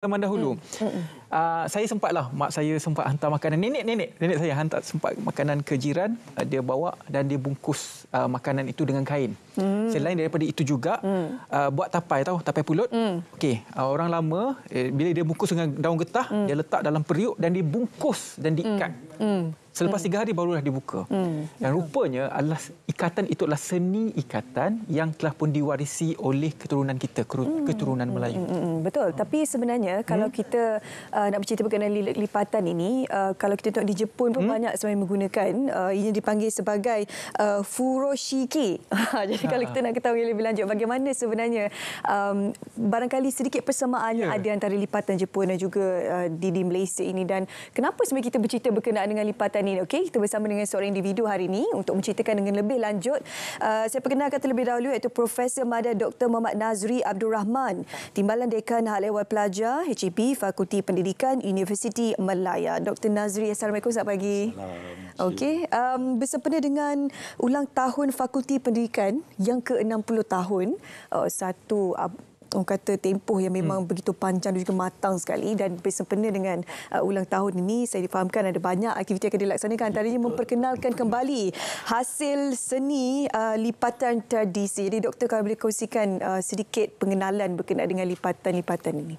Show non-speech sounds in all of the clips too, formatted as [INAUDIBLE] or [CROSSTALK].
zaman dahulu. Mm. Uh, saya sempatlah mak saya sempat hantar makanan nenek-nenek. Nenek saya hantar sempat makanan ke jiran, uh, ah, dia bawa dan dia bungkus uh, makanan itu dengan kain. Mm. Selain daripada itu juga mm. uh, buat tapai tahu, tapai pulut. Mm. Okey, uh, orang lama eh, bila dia bungkus dengan daun getah, mm. dia letak dalam periuk dan dibungkus dan diikat. Mm. Mm. Selepas hmm. tiga hari barulah dibuka. Hmm. Dan rupanya adalah ikatan itu adalah seni ikatan yang telah pun diwarisi oleh keturunan kita, hmm. keturunan Melayu. Betul. Tapi sebenarnya kalau kita uh, nak bercerita berkenaan lipatan ini, uh, kalau kita tengok di Jepun pun banyak sebenarnya menggunakan. Uh, ini dipanggil sebagai uh, furoshiki. [LAUGHS] Ha, jadi ha. kalau kita nak ketahui lebih lanjut bagaimana sebenarnya um, barangkali sedikit persamaan yeah. ada antara lipatan Jepun dan juga di, di Malaysia ini. Dan kenapa sebenarnya kita bercerita berkenaan dengan lipatan kita ni okey kita bersama dengan seorang individu hari ini untuk menceritakan dengan lebih lanjut uh, saya perkenalkan terlebih dahulu iaitu Profesor Mada Dr Muhammad Nazri Abdul Rahman Timbalan Dekan Hal Ehwal Pelajar HEP Fakulti Pendidikan Universiti Malaya. Dr Nazri Assalamualaikum selamat pagi Assalamualaikum okey um, bersempena dengan ulang tahun Fakulti Pendidikan yang ke-60 tahun uh, satu uh, orang kata tempoh yang memang hmm. begitu panjang dan juga matang sekali dan bersempena dengan uh, ulang tahun ini saya difahamkan ada banyak aktiviti yang akan dilaksanakan antaranya memperkenalkan kembali hasil seni uh, lipatan tradisi. Jadi doktor kalau boleh kongsikan uh, sedikit pengenalan berkenaan dengan lipatan-lipatan ini.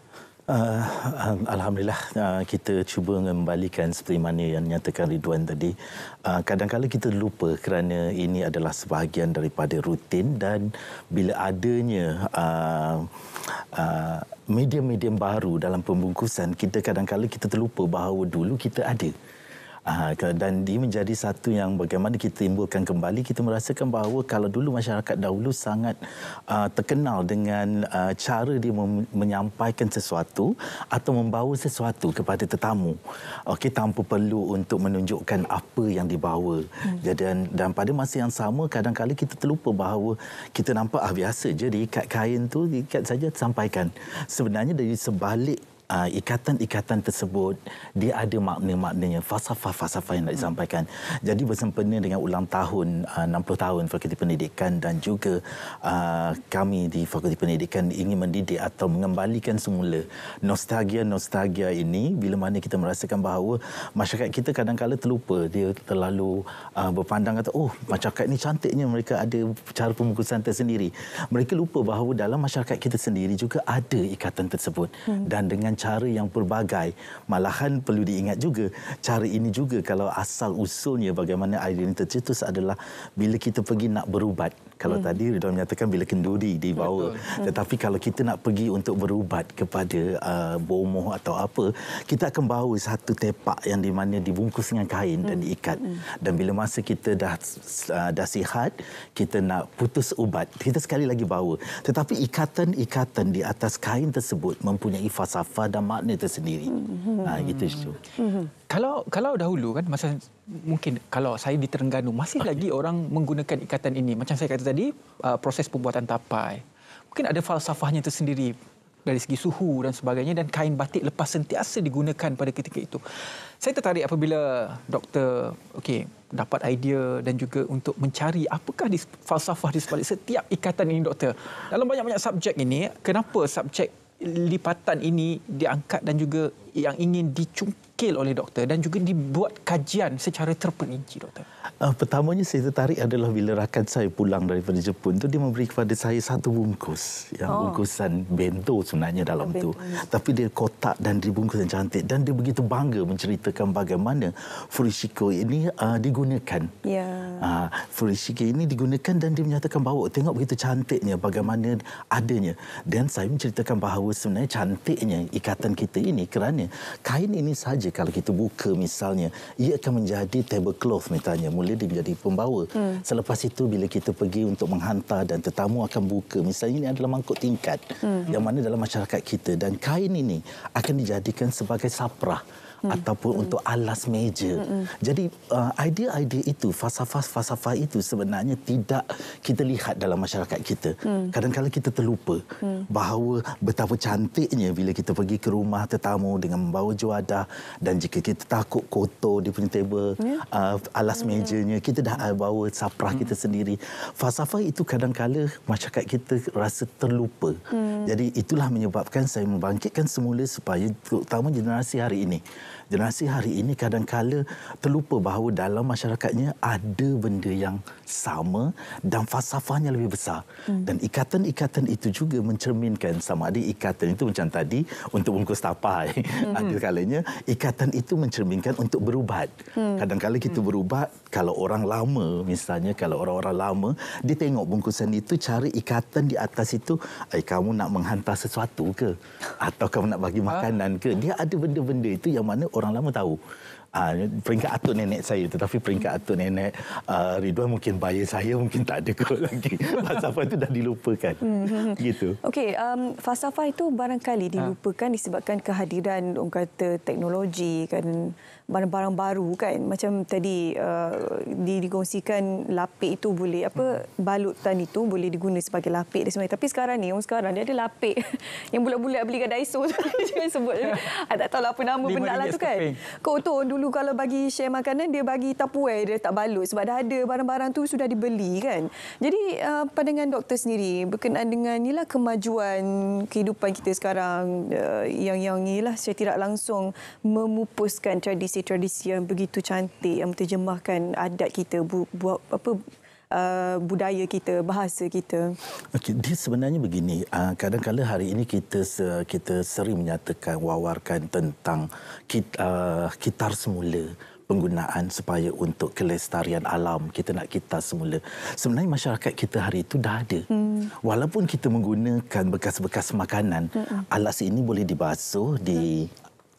Uh, Alhamdulillah uh, kita cuba mengembalikan seperti mana yang nyatakan Ridwan tadi. Kadang-kadang uh, kita lupa kerana ini adalah sebahagian daripada rutin dan bila adanya uh, uh, baru dalam pembungkusan kita kadang-kadang kita terlupa bahawa dulu kita ada. Aha, dan dia menjadi satu yang bagaimana kita timbulkan kembali kita merasakan bahawa kalau dulu masyarakat dahulu sangat uh, terkenal dengan uh, cara dia menyampaikan sesuatu atau membawa sesuatu kepada tetamu okey tanpa perlu untuk menunjukkan apa yang dibawa hmm. dan dan pada masa yang sama kadang-kadang kita terlupa bahawa kita nampak ah biasa je diikat kain tu diikat saja sampaikan sebenarnya dari sebalik Ah, ikatan-ikatan tersebut dia ada makna-maknanya fasa-fasa fasa yang nak hmm. disampaikan. Hmm. Jadi bersempena dengan ulang tahun ah, uh, 60 tahun Fakulti Pendidikan dan juga uh, kami di Fakulti Pendidikan ingin mendidik atau mengembalikan semula nostalgia-nostalgia ini bila mana kita merasakan bahawa masyarakat kita kadang-kala terlupa dia terlalu uh, berpandang kata oh masyarakat ini cantiknya mereka ada cara pembungkusan tersendiri. Mereka lupa bahawa dalam masyarakat kita sendiri juga ada ikatan tersebut hmm. dan dengan cara yang pelbagai. Malahan perlu diingat juga cara ini juga kalau asal usulnya bagaimana identitas itu adalah bila kita pergi nak berubat. Kalau hmm. tadi Ridwan menyatakan bila kenduri dibawa. Betul. Hmm. Tetapi kalau kita nak pergi untuk berubat kepada uh, bomoh atau apa, kita akan bawa satu tepak yang di mana dibungkus dengan kain hmm. dan diikat. Hmm. Dan bila masa kita dah uh, dah sihat, kita nak putus ubat, kita sekali lagi bawa. Tetapi ikatan-ikatan di atas kain tersebut mempunyai fasafah dan makna tersendiri. Hmm. Ha, gitu. Hmm. hmm kalau kalau dahulu kan masa mungkin kalau saya di Terengganu masih okay. lagi orang menggunakan ikatan ini macam saya kata tadi uh, proses pembuatan tapai mungkin ada falsafahnya tersendiri dari segi suhu dan sebagainya dan kain batik lepas sentiasa digunakan pada ketika itu saya tertarik apabila doktor okey dapat idea dan juga untuk mencari apakah di falsafah di sebalik setiap ikatan ini doktor dalam banyak-banyak subjek ini kenapa subjek lipatan ini diangkat dan juga yang ingin dicungkil oleh doktor dan juga dibuat kajian secara terperinci doktor? Uh, pertamanya saya tertarik adalah bila rakan saya pulang daripada Jepun tu dia memberi kepada saya satu bungkus yang oh. bungkusan bento sebenarnya dalam bento. tu tapi dia kotak dan dia bungkusan cantik dan dia begitu bangga menceritakan bagaimana furishiko ini uh, digunakan. Yeah. Uh, ah, furishiko ini digunakan dan dia menyatakan bahawa tengok begitu cantiknya bagaimana adanya dan saya menceritakan bahawa sebenarnya cantiknya ikatan kita ini kerana sebenarnya. Kain ini saja kalau kita buka misalnya, ia akan menjadi tablecloth misalnya. Mula dia menjadi pembawa. Hmm. Selepas itu bila kita pergi untuk menghantar dan tetamu akan buka. Misalnya ini adalah mangkuk tingkat hmm. yang mana dalam masyarakat kita. Dan kain ini akan dijadikan sebagai saprah hmm. ataupun hmm. untuk alas meja. Hmm. hmm. Jadi uh, idea-idea itu, falsafah-falsafah itu sebenarnya tidak kita lihat dalam masyarakat kita. Hmm. Kadang-kadang kita terlupa hmm. bahawa betapa cantiknya bila kita pergi ke rumah tetamu dengan membawa juadah dan jika kita takut kotor di punya table, hmm. uh, alas hmm. mejanya, kita dah hmm. bawa sapra hmm. kita sendiri. Falsafah itu kadang-kadang masyarakat kita rasa terlupa. Hmm. Jadi itulah menyebabkan saya membangkitkan semula supaya terutama generasi hari ini generasi hari ini kadang kadangkala terlupa bahawa dalam masyarakatnya ada benda yang sama dan falsafahnya lebih besar. Hmm. Dan ikatan-ikatan itu juga mencerminkan sama ada ikatan itu macam tadi untuk bungkus tapai. [LAUGHS] Hmm. ada kalanya ikatan itu mencerminkan untuk berubat. Hmm. Kadangkala kita hmm. berubat kalau orang lama misalnya kalau orang-orang lama dia tengok bungkusan itu cari ikatan di atas itu eh kamu nak menghantar sesuatu ke atau kamu nak bagi ah. makanan ke dia ada benda-benda itu yang mana kerana orang lama tahu Uh, peringkat atuk nenek saya tetapi peringkat atuk nenek uh, Ridwan mungkin bayar saya mungkin tak ada kot lagi [LAUGHS] falsafah itu dah dilupakan hmm. gitu okey um, falsafah itu barangkali ah. dilupakan ha? disebabkan kehadiran orang kata teknologi kan barang-barang baru kan macam tadi uh, dikongsikan lapik itu boleh apa balutan itu boleh diguna sebagai lapik dan sebagainya tapi sekarang ni orang sekarang dia ada lapik [LAUGHS] yang bulat-bulat beli kat Daiso macam [LAUGHS] sebut saya ah, tak tahu apa nama benda lah tu kan kau tu dulu kalau bagi share makanan dia bagi tapuai dia tak balut sebab dah ada barang-barang tu sudah dibeli kan jadi uh, pandangan doktor sendiri berkenaan dengan inilah kemajuan kehidupan kita sekarang uh, yang yang inilah saya tidak langsung memupuskan tradisi tradisi-tradisi yang begitu cantik yang menterjemahkan adat kita buat apa Uh, budaya kita, bahasa kita. Okey, dia sebenarnya begini. Uh, ah, kadang-kadang hari ini kita se- kita sering menyatakan, wawarkan tentang kit- uh, kitar semula penggunaan supaya untuk kelestarian alam kita nak kita semula. Sebenarnya masyarakat kita hari itu dah ada. Hmm. Walaupun kita menggunakan bekas-bekas makanan, hmm. alas ini boleh dibasuh, hmm. di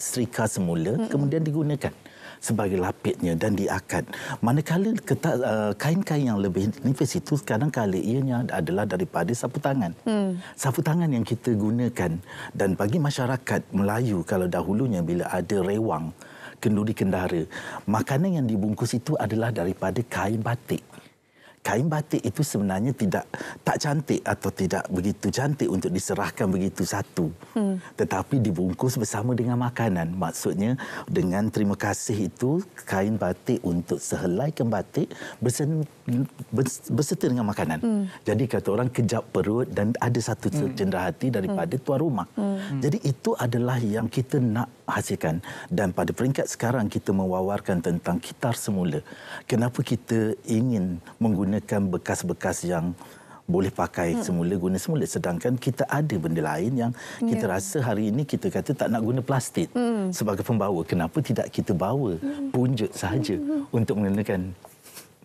serika semula hmm. kemudian digunakan sebagai lapitnya dan diakat. Manakala ketak, eh, kain-kain yang lebih nipis itu kadang kali ianya adalah daripada sapu tangan. Hmm. Sapu tangan yang kita gunakan dan bagi masyarakat Melayu kalau dahulunya bila ada rewang kenduri kendara, makanan yang dibungkus itu adalah daripada kain batik kain batik itu sebenarnya tidak tak cantik atau tidak begitu cantik untuk diserahkan begitu satu. Hmm. Tetapi dibungkus bersama dengan makanan. Maksudnya dengan terima kasih itu kain batik untuk sehelai kain batik berserta dengan makanan. Hmm. Jadi kata orang kejap perut dan ada satu hmm. cendera hati daripada hmm. tuan rumah. Hmm. Jadi itu adalah yang kita nak hasilkan dan pada peringkat sekarang kita mewawarkan tentang kitar semula kenapa kita ingin menggunakan bekas-bekas yang boleh pakai hmm. semula guna semula sedangkan kita ada benda lain yang kita yeah. rasa hari ini kita kata tak nak guna plastik hmm. sebagai pembawa kenapa tidak kita bawa hmm. punjuk saja hmm. untuk menggunakan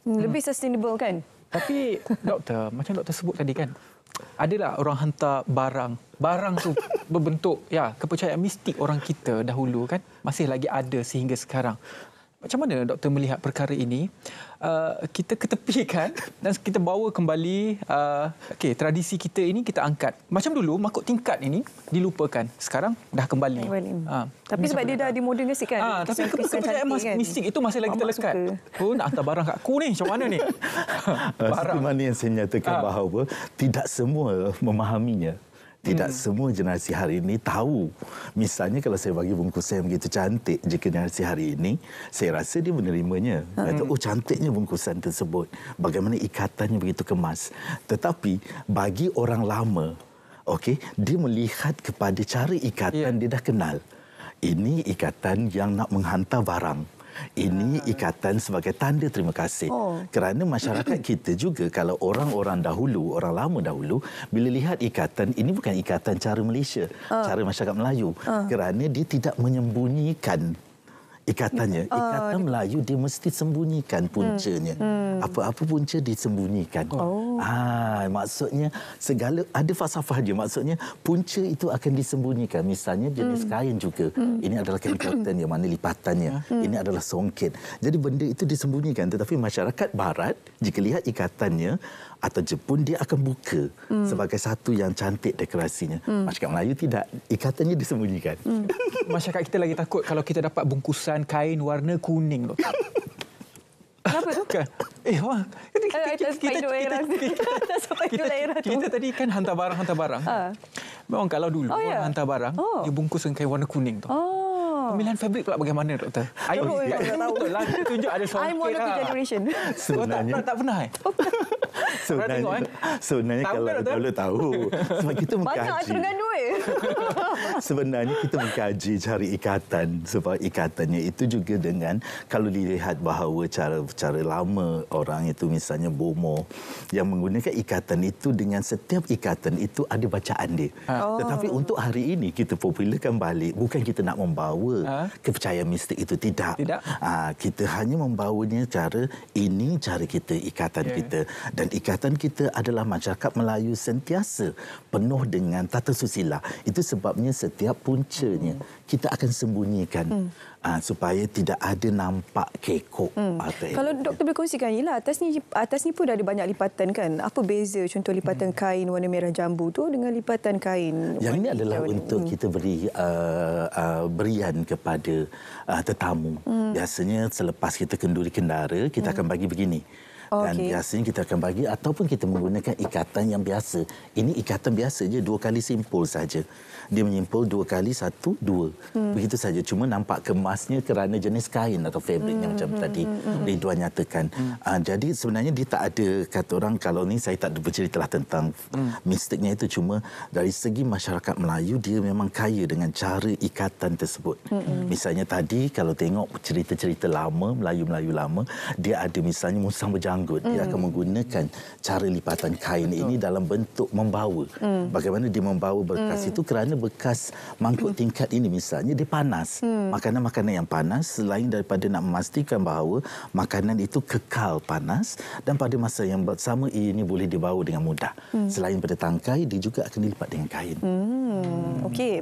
hmm. lebih sustainable kan tapi doktor macam doktor sebut tadi kan adalah orang hantar barang barang tu [LAUGHS] berbentuk ya kepercayaan mistik orang kita dahulu kan masih lagi ada sehingga sekarang. Macam mana doktor melihat perkara ini? Uh, kita ketepikan [LAUGHS] dan kita bawa kembali uh, okay, tradisi kita ini kita angkat. Macam dulu makut tingkat ini dilupakan. Sekarang dah kembali. Ha. Tapi sebab dia dah dimodernisikan. Ha, tapi kepercayaan kan? mistik itu masih lagi terlekat. Aku nak hantar barang kat aku ni. Macam mana ni? [LAUGHS] Ah, barang. Seperti mana yang saya nyatakan ha. bahawa tidak semua memahaminya. Tidak hmm. semua generasi hari ini tahu. Misalnya kalau saya bagi bungkus saya begitu cantik je generasi hari ini, saya rasa dia menerimanya. Hmm. Kata, oh cantiknya bungkusan tersebut. Bagaimana ikatannya begitu kemas. Tetapi bagi orang lama, okay, dia melihat kepada cara ikatan yeah. dia dah kenal. Ini ikatan yang nak menghantar barang. Ini ikatan sebagai tanda terima kasih. Oh. Kerana masyarakat kita juga kalau orang-orang dahulu, orang lama dahulu bila lihat ikatan ini bukan ikatan cara Malaysia, uh. cara masyarakat Melayu. Uh. Kerana dia tidak menyembunyikan ikatannya. Ah, ikatan Melayu dia mesti sembunyikan puncanya. Hmm. hmm. Apa-apa punca disembunyikan. Oh. Ah, maksudnya segala ada falsafah dia. Maksudnya punca itu akan disembunyikan. Misalnya jenis hmm. kain juga. Hmm. Ini adalah kain cotton yang mana lipatannya. Hmm. hmm. Ini adalah songket. Jadi benda itu disembunyikan. Tetapi masyarakat barat jika lihat ikatannya atau Jepun dia akan buka hmm. sebagai satu yang cantik dekorasinya. Hmm. Masyarakat Melayu tidak ikatannya disembunyikan. Hmm. masyarakat kita lagi takut kalau kita dapat bungkusan kain warna kuning tu. [LAUGHS] Kenapa tu? Kan? Eh, wah. Kita, kita, kita, kita, [LAUGHS] kita, kita, kita, kita, kita, kita tadi kan hantar barang-hantar barang. Ah. Memang kalau dulu oh, yeah. hantar barang, oh. dia bungkus dengan kain warna kuning tu. Oh. Pemilihan fabric pula bagaimana doktor? I tak tahu. Lah tunjuk ada songket. I'm one of lah. generation. Sebenarnya tak, tak, pernah eh. [LAUGHS] eh? Sebenarnya, sebenarnya kalau kan, kalau tahu sebab kita mengkaji. Banyak dengan duit. [LAUGHS] sebenarnya kita mengkaji cari ikatan sebab ikatannya itu juga dengan kalau dilihat bahawa cara cara lama orang itu misalnya bomo yang menggunakan ikatan itu dengan setiap ikatan itu ada bacaan dia. Ha. Tetapi oh. untuk hari ini kita popularkan balik bukan kita nak membawa ha? kepercayaan mistik itu tidak. tidak. Ha, kita hanya membawanya cara ini cara kita ikatan yeah. kita dan ikatan kita adalah masyarakat Melayu sentiasa penuh dengan tata susila. Itu sebabnya setiap puncanya hmm. kita akan sembunyikan. Hmm uh, supaya tidak ada nampak kekok. Hmm. Atau Kalau doktor boleh kongsikan, yalah, atas ni atas ni pun ada banyak lipatan kan? Apa beza contoh lipatan hmm. kain warna merah jambu tu dengan lipatan kain? Yang ini adalah warna. untuk hmm. kita beri uh, uh, berian kepada uh, tetamu. Hmm. Biasanya selepas kita kenduri kendara, kita hmm. akan bagi begini okay. dan biasanya kita akan bagi ataupun kita menggunakan ikatan yang biasa. Ini ikatan biasa je dua kali simpul saja. Dia menyimpul dua kali satu dua hmm. begitu saja. Cuma nampak kemasnya kerana jenis kain atau fabric hmm. yang macam hmm. tadi hmm. hmm, hmm. Ridwan nyatakan. Hmm. Uh, jadi sebenarnya dia tak ada kata orang kalau ni saya tak bercerita lah tentang hmm. mistiknya itu cuma dari segi masyarakat Melayu dia memang kaya dengan cara ikatan tersebut. Hmm. hmm. Misalnya tadi kalau tengok cerita-cerita lama Melayu-Melayu lama dia ada misalnya musang berjalan janggut mm. dia akan hmm. menggunakan cara lipatan kain Betul. ini dalam bentuk membawa mm. bagaimana dia membawa bekas mm. itu kerana bekas mangkuk mm. tingkat ini misalnya dia panas hmm. makanan-makanan mm. yang panas selain daripada nak memastikan bahawa makanan itu kekal panas dan pada masa yang sama ini boleh dibawa dengan mudah mm. selain pada tangkai dia juga akan dilipat dengan kain mm. mm. okey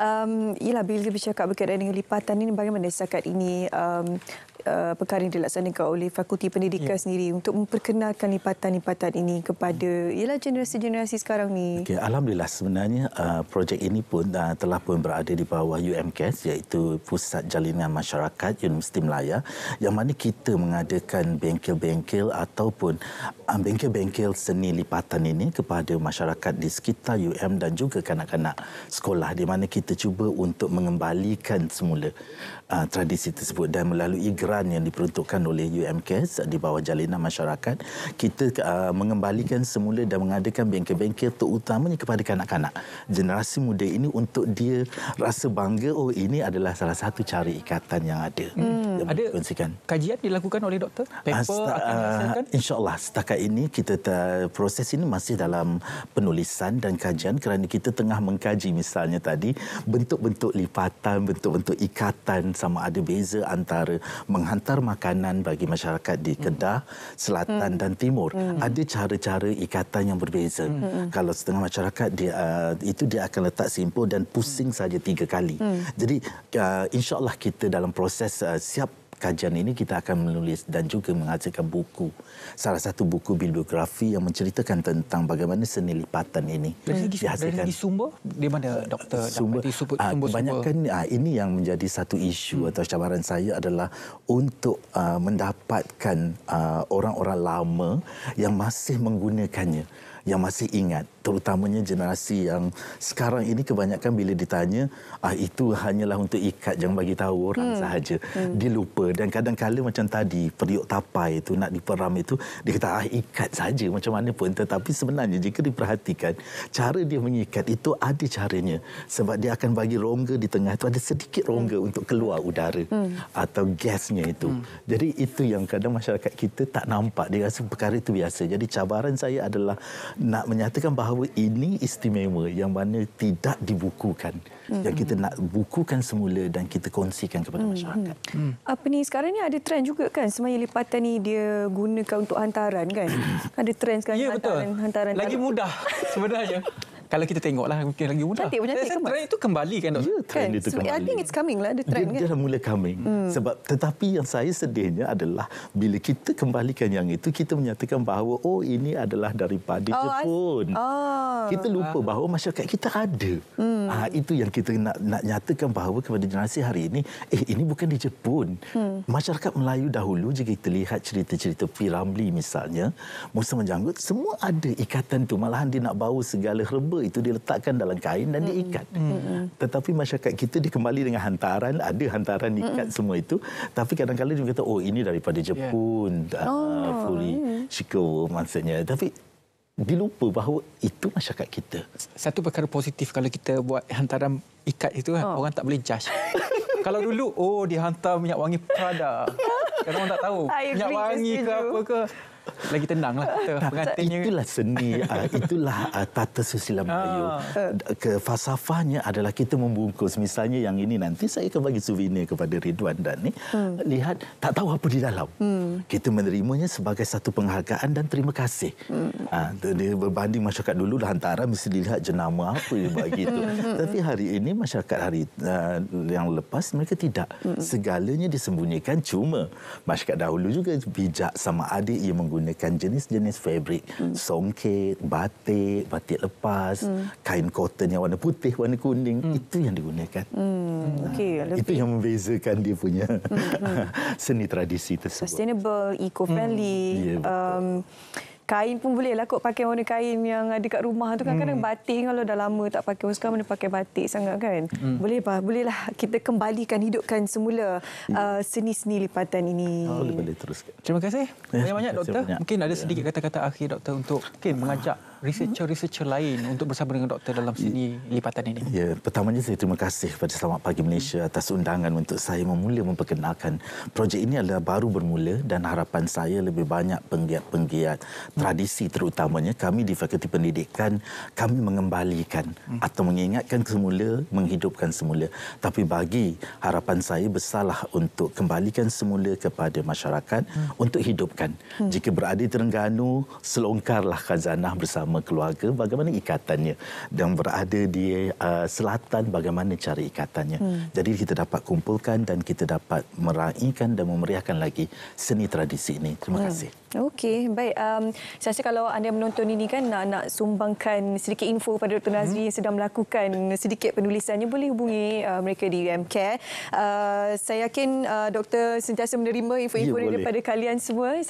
um ialah bila bercakap berkaitan dengan lipatan ini bagaimana setakat ini um, Uh, perkara yang dilaksanakan oleh Fakulti Pendidikan yeah. sendiri untuk memperkenalkan lipatan-lipatan ini kepada ialah generasi-generasi sekarang ni? Okay, alhamdulillah sebenarnya uh, projek ini pun uh, telah pun berada di bawah UMKS iaitu Pusat Jalinan Masyarakat Universiti Melaya yang mana kita mengadakan bengkel-bengkel ataupun uh, bengkel-bengkel seni lipatan ini kepada masyarakat di sekitar UM dan juga kanak-kanak sekolah di mana kita cuba untuk mengembalikan semula uh, tradisi tersebut dan melalui grant yang diperuntukkan oleh UMKS di bawah jalinan masyarakat kita uh, mengembalikan semula dan mengadakan bengkel-bengkel terutamanya kepada kanak-kanak generasi muda ini untuk dia rasa bangga oh ini adalah salah satu cari ikatan yang ada hmm. ada dikongsikan. kajian dilakukan oleh doktor ah, paper uh, seta- akan uh, insyaallah setakat ini kita ta- proses ini masih dalam penulisan dan kajian kerana kita tengah mengkaji misalnya tadi bentuk-bentuk lipatan bentuk-bentuk ikatan sama ada beza antara menghantar makanan bagi masyarakat di Kedah hmm. Selatan hmm. dan Timur hmm. ada cara-cara ikatan yang berbeza hmm. kalau setengah masyarakat dia uh, itu dia akan letak simpul dan pusing hmm. saja tiga kali hmm. jadi uh, insyaallah kita dalam proses uh, siap kajian ini kita akan menulis dan juga menghasilkan buku salah satu buku bibliografi yang menceritakan tentang bagaimana seni lipatan ini hmm. dihasilkan di sumber di mana eh, doktor sumber, ah, sumber, sumber, sumber banyakkan sumber. Ah, ini yang menjadi satu isu hmm. atau cabaran saya adalah untuk ah, mendapatkan orang-orang lama yang masih menggunakannya yang masih ingat terutamanya generasi yang sekarang ini kebanyakan bila ditanya ah itu hanyalah untuk ikat jangan bagi tahu orang hmm. sahaja hmm. dilupa dan kadang kadang macam tadi periuk tapai itu nak diperam itu dia kata ah, ikat saja macam mana pun tetapi sebenarnya jika diperhatikan cara dia mengikat itu ada caranya sebab dia akan bagi rongga di tengah itu ada sedikit rongga hmm. untuk keluar udara hmm. atau gasnya itu hmm. jadi itu yang kadang masyarakat kita tak nampak dia rasa perkara itu biasa jadi cabaran saya adalah nak menyatakan bahawa ini istimewa yang mana tidak dibukukan hmm. yang kita nak bukukan semula dan kita kongsikan kepada hmm, hmm. masyarakat Hmm. apa ni sekarang ni ada trend juga kan semaya lipatan ni dia gunakan untuk hantaran kan [CLEARS THROAT] ada trend sekarang ya, hantaran, hantaran lagi taruh. mudah sebenarnya [LAUGHS] kalau kita tengoklah lah mungkin lagi mudah. Cantik pun cantik. Trend itu kembali kan? Ya, trend kan? itu kembali. I think it's coming lah, the trend dia, kan? Dia dah mula coming. Hmm. Sebab tetapi yang saya sedihnya adalah bila kita kembalikan yang itu, kita menyatakan bahawa oh ini adalah daripada oh, Jepun. I... Oh. Kita lupa ah. bahawa masyarakat kita ada. Hmm. Ha, itu yang kita nak, nak nyatakan bahawa kepada generasi hari ini, eh ini bukan di Jepun. Hmm. Masyarakat Melayu dahulu jika kita lihat cerita-cerita Piramli misalnya, Musa Menjanggut, semua ada ikatan tu. Malahan dia nak bawa segala herba itu diletakkan dalam kain dan diikat. Mm -hmm. Tetapi masyarakat kita dikembali dengan hantaran, ada hantaran ikat mm -hmm. semua itu. Tapi kadang-kadang dia kata, oh ini daripada Jepun, yeah. Uh, oh, uh, Furi, yeah. maksudnya. Tapi dilupa bahawa itu masyarakat kita. Satu perkara positif kalau kita buat hantaran ikat itu, eh, oh. orang tak boleh judge. [LAUGHS] kalau dulu, oh dihantar minyak wangi Prada. Kadang-kadang tak tahu, [LAUGHS] minyak wangi ke apa ke lagi tenang lah. Itulah seni, [LAUGHS] ah, itulah ah, tata susila ah. Melayu. Ke adalah kita membungkus. Misalnya yang ini nanti saya akan bagi souvenir kepada Ridwan dan ni. Hmm. Lihat, tak tahu apa di dalam. Hmm. Kita menerimanya sebagai satu penghargaan dan terima kasih. Hmm. Uh, berbanding masyarakat dulu dah hantaran mesti dilihat jenama apa yang buat gitu. [LAUGHS] Hmm. Tapi hari ini masyarakat hari yang lepas mereka tidak. Hmm. Segalanya disembunyikan cuma masyarakat dahulu juga bijak sama adik yang menggunakan jenis-jenis fabrik hmm. songket, batik, batik lepas, hmm. kain cotton yang warna putih, warna kuning hmm. itu yang digunakan. Hmm. Ah, okay, ha. lebih. Itu yang membezakan dia punya hmm. hmm. [LAUGHS] seni tradisi tersebut. Sustainable, eco-friendly. Hmm. hmm. Yeah, ya, Kain pun boleh lah kot pakai warna kain yang ada kat rumah tu kan kadang hmm. batik kalau dah lama tak pakai warna sekarang mana pakai batik sangat kan. Hmm. Boleh bah, boleh lah kita kembalikan hidupkan semula yeah. Hmm. Uh, seni-seni lipatan ini. Oh, boleh boleh teruskan. Terima kasih. Ya, Banyak-banyak doktor. Banyak. Mungkin ada ya. sedikit kata-kata akhir doktor untuk mungkin mengajak researcher-researcher lain untuk bersama dengan doktor dalam sini lipatan ini? Ya, pertamanya saya terima kasih kepada Selamat Pagi Malaysia atas undangan untuk saya memulia memperkenalkan projek ini adalah baru bermula dan harapan saya lebih banyak penggiat-penggiat tradisi terutamanya kami di Fakulti Pendidikan kami mengembalikan atau mengingatkan semula, menghidupkan semula tapi bagi harapan saya besarlah untuk kembalikan semula kepada masyarakat hmm. untuk hidupkan. Hmm. Jika berada di Terengganu, selongkarlah khazanah bersama bersama keluarga bagaimana ikatannya dan berada di uh, selatan bagaimana cara ikatannya hmm. jadi kita dapat kumpulkan dan kita dapat meraihkan dan memeriahkan lagi seni tradisi ini terima hmm. kasih Okey, baik. Um, saya rasa kalau anda menonton ini kan nak, nak sumbangkan sedikit info pada Dr. Nazri hmm. yang sedang melakukan sedikit penulisannya, boleh hubungi uh, mereka di UMK. Uh, saya yakin uh, Dr. sentiasa menerima info-info ya, daripada kalian semua.